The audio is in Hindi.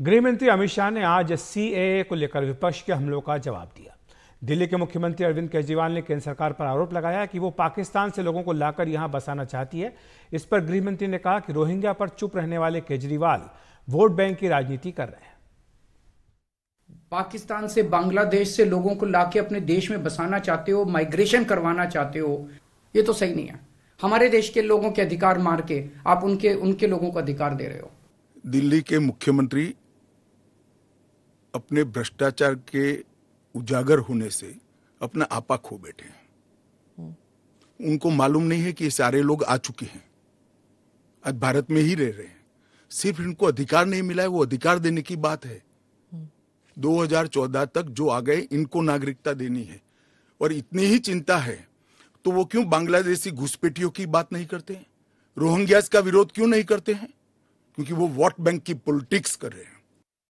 गृहमंत्री अमित शाह ने आज सी को लेकर विपक्ष के हमलों का जवाब दिया दिल्ली के मुख्यमंत्री अरविंद केजरीवाल ने केंद्र सरकार पर आरोप लगाया कि वो पाकिस्तान से लोगों को लाकर यहां बसाना चाहती है इस पर गृहमंत्री ने कहा कि रोहिंग्या पर चुप रहने वाले केजरीवाल वोट बैंक की राजनीति कर रहे हैं पाकिस्तान से बांग्लादेश से लोगों को लाके अपने देश में बसाना चाहते हो माइग्रेशन करवाना चाहते हो ये तो सही नहीं है हमारे देश के लोगों के अधिकार मार के आप उनके उनके लोगों को अधिकार दे रहे हो दिल्ली के मुख्यमंत्री अपने भ्रष्टाचार के उजागर होने से अपना आपा खो बैठे हैं हम्म। उनको मालूम नहीं है कि सारे लोग आ चुके हैं आज भारत में ही रह रहे हैं सिर्फ इनको अधिकार नहीं मिला है वो अधिकार देने की बात है 2014 हम्म। तक जो आ गए इनको नागरिकता देनी है और इतनी ही चिंता है तो वो क्यों बांग्लादेशी घुसपेटियों की बात नहीं करते हैं रोहिंग्यास का विरोध क्यों नहीं करते हैं क्योंकि वो वोट बैंक की पॉलिटिक्स कर रहे हैं